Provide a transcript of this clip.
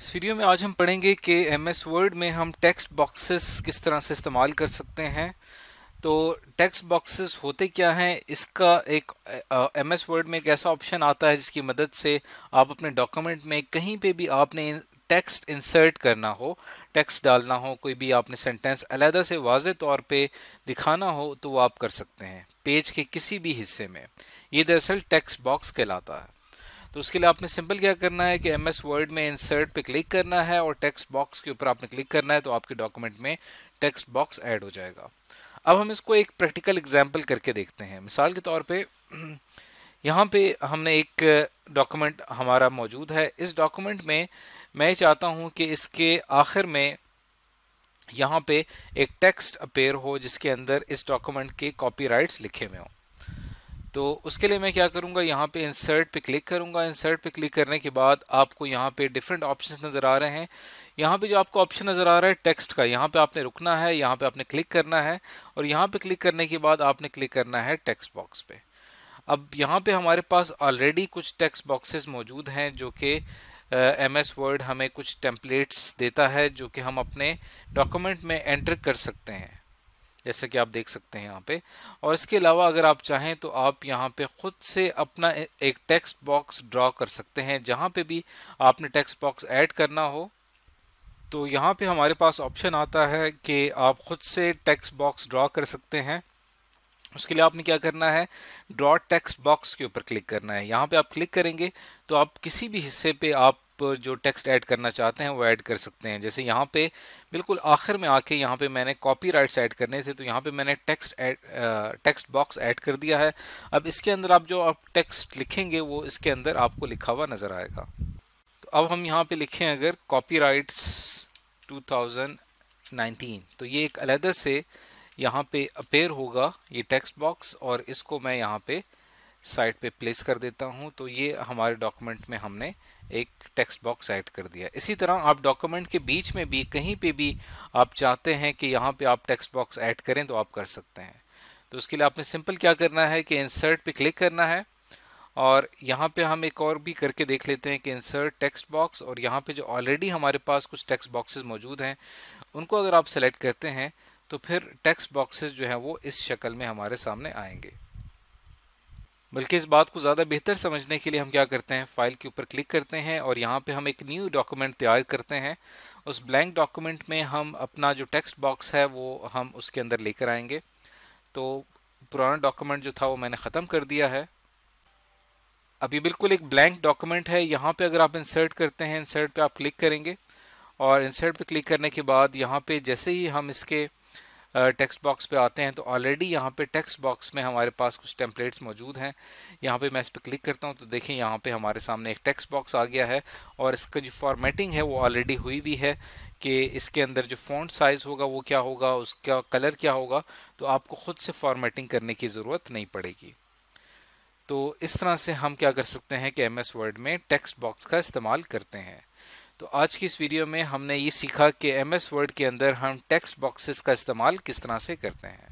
इस वीडियो में आज हम पढ़ेंगे कि एम एस वर्ड में हम टेक्स्ट बॉक्सेस किस तरह से इस्तेमाल कर सकते हैं तो टेक्स्ट बॉक्सेस होते क्या हैं इसका एक एम एस वर्ड में एक ऐसा ऑप्शन आता है जिसकी मदद से आप अपने डॉक्यूमेंट में कहीं पे भी आपने टेक्स्ट इंसर्ट करना हो टेक्स्ट डालना हो कोई भी आपने सेंटेंस अलहदा से वाज तौर पे दिखाना हो तो वो आप कर सकते हैं पेज के किसी भी हिस्से में ये दरअसल टेक्स्ट बॉक्स कहलाता है तो उसके लिए आपने सिंपल क्या करना है कि एम एस वर्ड में इंसर्ट पे क्लिक करना है और टेक्स्ट बॉक्स के ऊपर आपने क्लिक करना है तो आपके डॉक्यूमेंट में टेक्स्ट बॉक्स ऐड हो जाएगा अब हम इसको एक प्रैक्टिकल एग्जाम्पल करके देखते हैं मिसाल के तौर पर यहाँ पे हमने एक डॉक्यूमेंट हमारा मौजूद है इस डॉक्यूमेंट में मैं चाहता हूँ कि इसके आखिर में यहाँ पे एक टेक्स्ट अपेयर हो जिसके अंदर इस डॉक्यूमेंट के कॉपीराइट्स लिखे हुए हों तो उसके लिए मैं क्या करूँगा यहाँ पे इंसर्ट पे क्लिक करूँगा इंसर्ट पे क्लिक करने के बाद आपको यहाँ पे डिफरेंट ऑप्शंस नज़र आ रहे हैं यहाँ पे जो आपको ऑप्शन नज़र आ रहा है टेक्स्ट का यहाँ पे आपने रुकना है यहाँ पे आपने क्लिक करना है और यहाँ पे क्लिक करने के बाद आपने क्लिक करना है टेक्स्ट बॉक्स पे अब यहाँ पे हमारे पास ऑलरेडी कुछ टेक्स्ट बॉक्सेस मौजूद हैं जो कि एम एस वर्ड हमें कुछ टेम्पलेट्स देता है जो कि हम अपने डॉक्यूमेंट में एंटर कर सकते हैं जैसा कि आप देख सकते हैं यहाँ पे और इसके अलावा अगर आप चाहें तो आप यहाँ पे खुद से अपना एक टेक्स्ट बॉक्स ड्रॉ कर सकते हैं जहाँ पे भी आपने टेक्स्ट बॉक्स ऐड करना हो तो यहाँ पे हमारे पास ऑप्शन आता है कि आप खुद से टेक्स्ट बॉक्स ड्रॉ कर सकते हैं उसके लिए आपने क्या करना है ड्रॉ टेक्स्ट बॉक्स के ऊपर क्लिक करना है यहाँ पे आप क्लिक करेंगे तो आप किसी भी हिस्से पे आप जो टेक्स्ट ऐड करना चाहते हैं वो ऐड कर सकते हैं जैसे यहाँ पे बिल्कुल आखिर में आके यहाँ पे मैंने कॉपी राइट्स ऐड करने थे तो यहाँ पे मैंने text add text box add कर दिया है अब इसके अंदर आप जो आप टेक्स्ट लिखेंगे वो इसके अंदर आपको लिखा हुआ नज़र आएगा तो अब हम यहाँ पे लिखें अगर कॉपी राइट्स तो ये एक अलहदा से यहाँ पे अपेयर होगा ये टेक्स्ट बॉक्स और इसको मैं यहाँ पे साइट पे प्लेस कर देता हूँ तो ये हमारे डॉक्यूमेंट में हमने एक टेक्स्ट बॉक्स ऐड कर दिया इसी तरह आप डॉक्यूमेंट के बीच में भी कहीं पे भी आप चाहते हैं कि यहाँ पे आप टेक्स्ट बॉक्स ऐड करें तो आप कर सकते हैं तो उसके लिए आपने सिंपल क्या करना है कि इंसर्ट पे क्लिक करना है और यहाँ पे हम एक और भी करके देख लेते हैं कि इंसर्ट टेक्स्ट बॉक्स और यहाँ पे जो ऑलरेडी हमारे पास कुछ टेक्स्ट बॉक्सेस मौजूद हैं उनको अगर आप सेलेक्ट करते हैं तो फिर टेक्स्ट बॉक्सेस जो है वो इस शक्ल में हमारे सामने आएंगे बल्कि इस बात को ज़्यादा बेहतर समझने के लिए हम क्या करते हैं फाइल के ऊपर क्लिक करते हैं और यहाँ पे हम एक न्यू डॉक्यूमेंट तैयार करते हैं उस ब्लैंक डॉक्यूमेंट में हम अपना जो टेक्स्ट बॉक्स है वो हम उसके अंदर लेकर आएंगे तो पुराना डॉक्यूमेंट जो था वो मैंने ख़त्म कर दिया है अभी बिल्कुल एक ब्लैंक डॉक्यूमेंट है यहाँ पर अगर आप इंसर्ट करते हैं इंसर्ट पर आप क्लिक करेंगे और इंसर्ट पर क्लिक करने के बाद यहाँ पर जैसे ही हम इसके टेक्स्ट बॉक्स पे आते हैं तो ऑलरेडी यहाँ पे टेक्स्ट बॉक्स में हमारे पास कुछ टेम्पलेट्स मौजूद हैं यहाँ पे मैं इस पर क्लिक करता हूँ तो देखें यहाँ पे हमारे सामने एक टेक्स्ट बॉक्स आ गया है और इसका जो फॉर्मेटिंग है वो ऑलरेडी हुई भी है कि इसके अंदर जो फ़ॉन्ट साइज़ होगा वो क्या होगा उसका कलर क्या होगा तो आपको ख़ुद से फॉर्मेटिंग करने की ज़रूरत नहीं पड़ेगी तो इस तरह से हम क्या कर सकते हैं कि एम एस वर्ड में टेक्स्ट बॉक्स का इस्तेमाल करते हैं तो आज की इस वीडियो में हमने ये सीखा कि एम एस वर्ड के अंदर हम टेक्स्ट बॉक्सेस का इस्तेमाल किस तरह से करते हैं